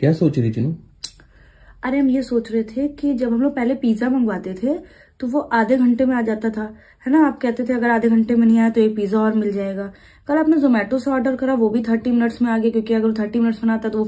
क्या सोच रही थी अरे हम ये सोच रहे थे कि जब हम लोग पहले पिज्जा मंगवाते थे तो वो आधे घंटे में आ जाता था है ना आप कहते थे अगर आधे घंटे में नहीं आया तो ये पिज्जा और मिल जाएगा कल आपने जोमेटो से ऑर्डर करा वो भी थर्टी मिनट्स में आ गया क्योंकि अगर थर्टी मिनट्स में आता तो वो